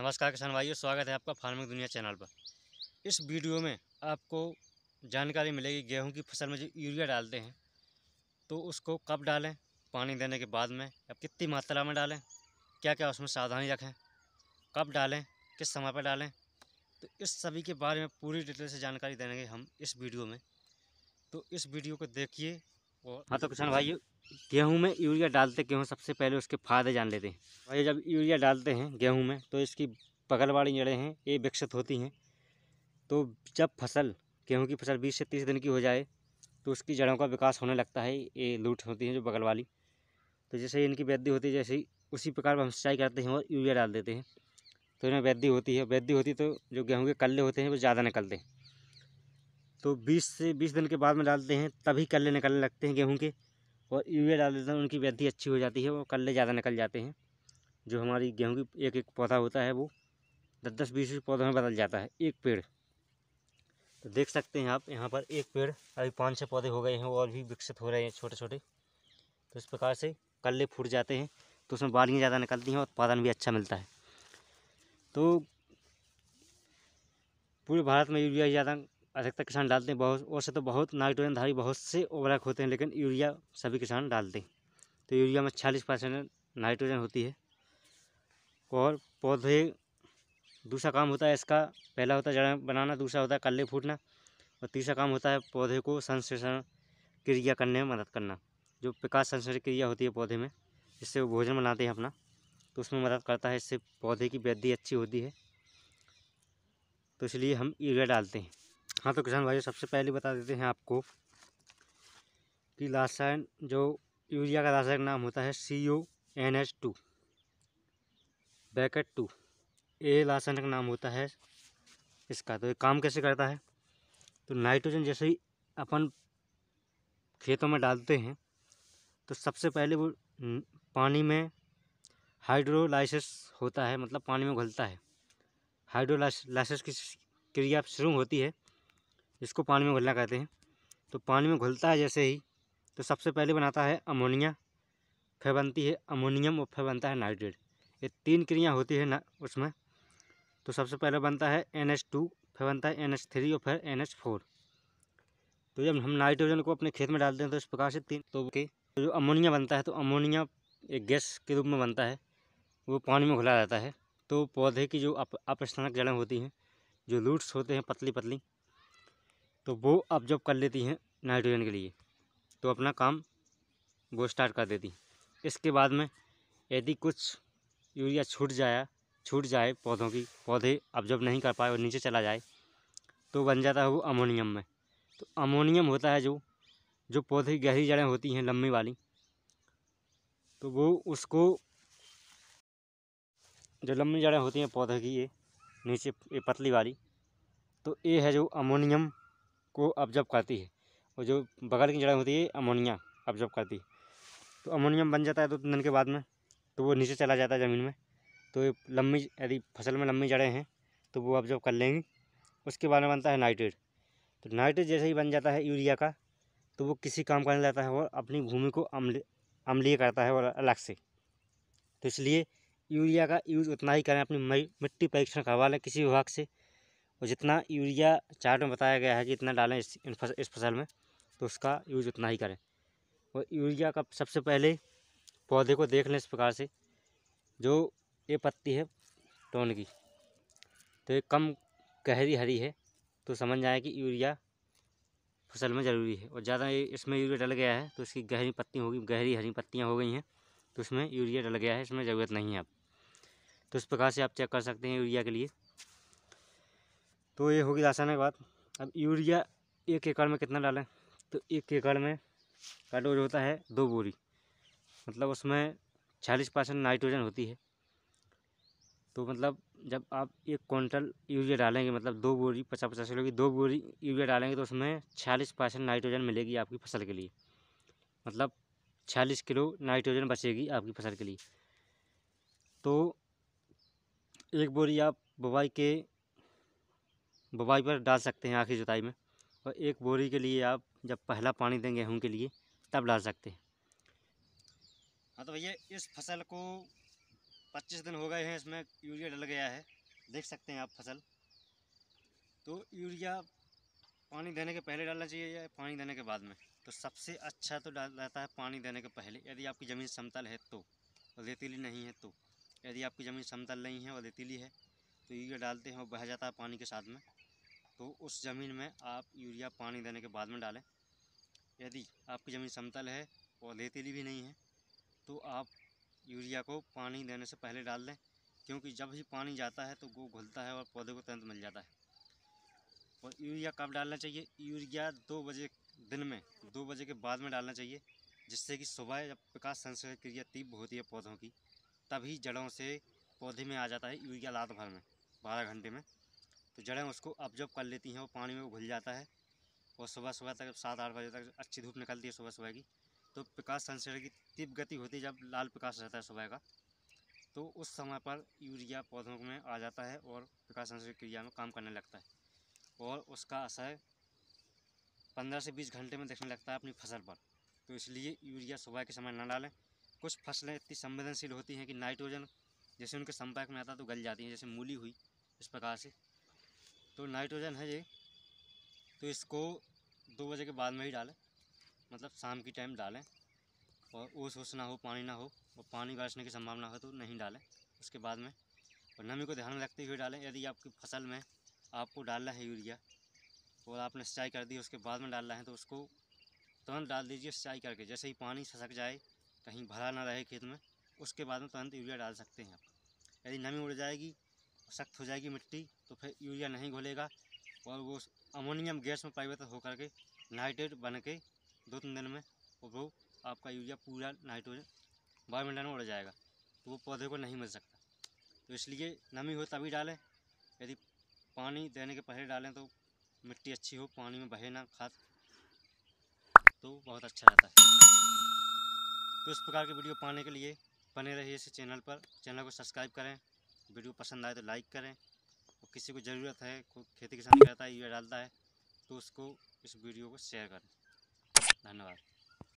नमस्कार किसान भाइयों स्वागत है आपका फार्मिंग दुनिया चैनल पर इस वीडियो में आपको जानकारी मिलेगी गेहूं की फसल में जो यूरिया डालते हैं तो उसको कब डालें पानी देने के बाद में अब कितनी मात्रा में डालें क्या क्या उसमें सावधानी रखें कब डालें किस समय पर डालें तो इस सभी के बारे में पूरी डिटेल से जानकारी देंगे हम इस वीडियो में तो इस वीडियो को देखिए हाँ तो किसान भाई गेहूँ में यूरिया डालते गेहूँ सबसे पहले उसके फायदे जान लेते हैं भाई जब यूरिया डालते हैं गेहूँ में तो इसकी बगल वाली जड़ें हैं ये विकसित होती हैं तो जब फसल गेहूँ की फसल बीस से तीस दिन की हो जाए तो उसकी जड़ों का विकास होने लगता है ये लूट होती हैं जो बगल वाली तो जैसे इनकी वृद्धि होती है जैसे ही उसी प्रकार हम सिंचाई करते हैं और यूरिया डाल देते हैं तो इनमें वृद्धि होती है वृद्धि होती तो जो गेहूँ के कल्ले होते हैं वो ज़्यादा निकलते हैं तो बीस से बीस दिन के बाद में डालते हैं तभी कल्ले निकलने लगते हैं गेहूँ के और यूरिया डाल देते हैं उनकी वृद्धि अच्छी हो जाती है और कल्ले ज़्यादा निकल जाते हैं जो हमारी गेहूँ की एक एक पौधा होता है वो दस दस बीस बीस पौधों में बदल जाता है एक पेड़ तो देख सकते हैं आप यहाँ पर एक पेड़ अभी पाँच छः पौधे हो गए हैं और भी विकसित हो रहे हैं छोटे छोटे तो इस प्रकार से कल्ले फूट जाते हैं तो उसमें बालियाँ ज़्यादा निकलती हैं और उत्पादन भी अच्छा मिलता है तो पूरे भारत में यूरिया ज़्यादा अधिकतर किसान डालते हैं बहुत वैसे तो बहुत नाइट्रोजनधारी बहुत से उर्वरक होते हैं लेकिन यूरिया सभी किसान डालते हैं तो यूरिया में छियालीस परसेंट नाइट्रोजन होती है और पौधे दूसरा काम होता है इसका पहला होता है जड़ बनाना दूसरा होता है कल्ले फूटना और तीसरा काम होता है पौधे को संश्लेषण क्रिया करने में मदद करना जो विकास संश्लेषण क्रिया होती है पौधे में जिससे वो भोजन बनाते हैं अपना तो उसमें मदद करता है इससे पौधे की वृद्धि अच्छी होती है तो इसलिए हम यूरिया डालते हैं हाँ तो किसान भाई सबसे पहले बता देते हैं आपको कि रासायन जो यूरिया का रासायनिक नाम होता है C O N H two bracket two ए रासायनिक नाम होता है इसका तो ये काम कैसे करता है तो नाइट्रोजन जैसे ही अपन खेतों में डालते हैं तो सबसे पहले वो पानी में हाइड्रोलाइसिस होता है मतलब पानी में घुलता है हाइड्रोलाइसिस की क्रिया शुरू होती है जिसको पानी में घुलना कहते हैं तो पानी में घुलता है जैसे ही तो सबसे पहले बनाता है अमोनिया फिर बनती है अमोनियम और फिर बनता है नाइट्रेट ये तीन क्रिया होती है ना उसमें तो सबसे पहले बनता है एन एच टू फिर बनता है एन एच थ्री और फिर एन एच फोर तो जब हम नाइट्रोजन को अपने खेत में डालते हैं तो इस प्रकार से तीन तो के तो जो अमोनिया बनता है तो अमोनिया एक गैस के रूप में बनता है वो पानी में घुला जाता है तो पौधे की जो अप अपस्थानक जड़ें होती हैं जो रूट्स होते हैं पतली पतली तो वो ऑब्जॉर्ब कर लेती हैं नाइट्रोजन के लिए तो अपना काम वो स्टार्ट कर देती इसके बाद में यदि कुछ यूरिया छूट जाया छूट जाए पौधों की पौधे ऑब्जॉर्ब नहीं कर पाए और नीचे चला जाए तो बन जाता है वो अमोनियम में तो अमोनियम होता है जो जो पौधे की गहरी जड़ें होती हैं लंबी वाली तो वो उसको जो लंबी जड़ें होती हैं पौधे की ये नीचे ये पतली वाली तो ये है जो अमोनियम को अब्जॉर्ब करती है और जो बगल की जड़ें होती है अमोनिया अब्जॉर्ब करती है तो अमोनियम बन जाता है दो तीन दिन के बाद में तो वो नीचे चला जाता है ज़मीन में तो ये लंबी यदि फसल में लंबी जड़ें हैं तो वो ऑब्जर्व कर लेंगी उसके बाद में बनता है नाइट्रेट तो नाइट्रेट जैसे ही बन जाता है यूरिया का तो वो किसी काम करने लगता है और अपनी भूमि को अम्ल अम्लीय करता है और अलग से तो इसलिए यूरिया का यूज़ उतना ही करें अपनी मिट्टी परीक्षण करवा लें किसी विभाग से और जितना यूरिया चार्ट में बताया गया है कि इतना डालें इस इस फसल में तो उसका यूज उतना ही करें और यूरिया का सबसे पहले पौधे को देख लें इस प्रकार से जो ये पत्ती है टोन की तो ये कम गहरी हरी है तो समझ जाए कि यूरिया फसल में ज़रूरी है और ज़्यादा इसमें यूरिया डल गया है तो इसकी गहरी पत्ती होगी गहरी हरी पत्तियाँ हो गई हैं तो उसमें यूरिया डल गया है इसमें ज़रूरत नहीं है अब तो इस प्रकार से आप चेक कर सकते हैं यूरिया के लिए तो ये होगी के बात अब यूरिया एक एकड़ में कितना डालें तो एक एकड़ में का डोज होता है दो बोरी मतलब उसमें चालीस परसेंट नाइट्रोजन होती है तो मतलब जब आप एक क्विंटल यूरिया डालेंगे मतलब दो बोरी पचास पचास किलो की दो बोरी यूरिया डालेंगे तो उसमें छियालीस परसेंट नाइट्रोजन मिलेगी आपकी फसल के लिए मतलब छियालीस किलो नाइट्रोजन बचेगी आपकी फसल के लिए तो एक बोरी आप बुवाई के बुवाई पर डाल सकते हैं आखिरी जुताई में और एक बोरी के लिए आप जब पहला पानी देंगे गेहूँ के लिए तब डाल सकते हैं हाँ तो भैया इस फसल को 25 दिन हो गए हैं इसमें यूरिया डल गया है देख सकते हैं आप फसल तो यूरिया पानी देने के पहले डालना चाहिए या पानी देने के बाद में तो सबसे अच्छा तो डाल रहता है पानी देने के पहले यदि आपकी ज़मीन समतल है तो और रेतीली नहीं है तो यदि आपकी ज़मीन समतल नहीं है और रेतीली है तो यूरिया डालते हैं और बह जाता है पानी के साथ में तो उस ज़मीन में आप यूरिया पानी देने के बाद में डालें यदि आपकी ज़मीन समतल है पौधे तेली भी नहीं है तो आप यूरिया को पानी देने से पहले डाल दें क्योंकि जब ही पानी जाता है तो वो घुलता है और पौधे को तुरंत मिल जाता है और यूरिया कब डालना चाहिए यूरिया दो बजे दिन में दो बजे के बाद में डालना चाहिए जिससे कि सुबह जब प्रकाश संश्लेषण क्रिया तीव्र होती है पौधों की तभी जड़ों से पौधे में आ जाता है यूरिया रात भर में बारह घंटे में तो जड़ें उसको ऑब्जर्व कर लेती हैं वो पानी में घुल जाता है और सुबह सुबह तक सात आठ बजे तक अच्छी धूप निकलती है सुबह सुबह की तो प्रकाश संश्लेषण की तीव्र गति होती है जब लाल प्रकाश रहता है सुबह का तो उस समय पर यूरिया पौधों में आ जाता है और प्रकाश संश्लेषण क्रिया में काम करने लगता है और उसका असर पंद्रह से बीस घंटे में देखने लगता है अपनी फसल पर तो इसलिए यूरिया सुबह के समय न डालें कुछ फसलें इतनी संवेदनशील होती हैं कि नाइट्रोजन जैसे उनके संपर्क में आता है तो गल जाती हैं जैसे मूली हुई इस प्रकार से तो नाइट्रोजन है ये तो इसको दो बजे के बाद में ही डालें मतलब शाम की टाइम डालें और ओस ओस ना हो पानी ना हो और पानी बरसने की संभावना हो तो नहीं डालें उसके बाद में और नमी को ध्यान में रखते हुए डालें यदि आपकी फसल में आपको डालना है यूरिया और आपने सिंचाई कर दी उसके बाद में डालना है तो उसको तुरंत डाल दीजिए सिंचाई करके जैसे ही पानी ससक जाए कहीं भरा ना रहे खेत में उसके बाद में तुरंत यूरिया डाल सकते हैं आप यदि नमी उड़ जाएगी सख्त हो जाएगी मिट्टी तो फिर यूरिया नहीं घोलेगा और वो अमोनियम गैस में परिवर्तित होकर के नाइट्रेट बन के दो तीन दिन में वो आपका यूरिया पूरा नाइट्रोजन वायुमंडल में उड़ जाएगा तो वो पौधे को नहीं मिल सकता तो इसलिए नमी हो तभी डालें यदि पानी देने के पहले डालें तो मिट्टी अच्छी हो पानी में बहे ना खाद तो बहुत अच्छा रहता है तो इस प्रकार के वीडियो पाने के लिए बने रहिए इस चैनल पर चैनल को सब्सक्राइब करें वीडियो पसंद आए तो लाइक करें और किसी को ज़रूरत है कोई खेती किसानी करता है यूरिया डालता है तो उसको इस वीडियो को शेयर करें धन्यवाद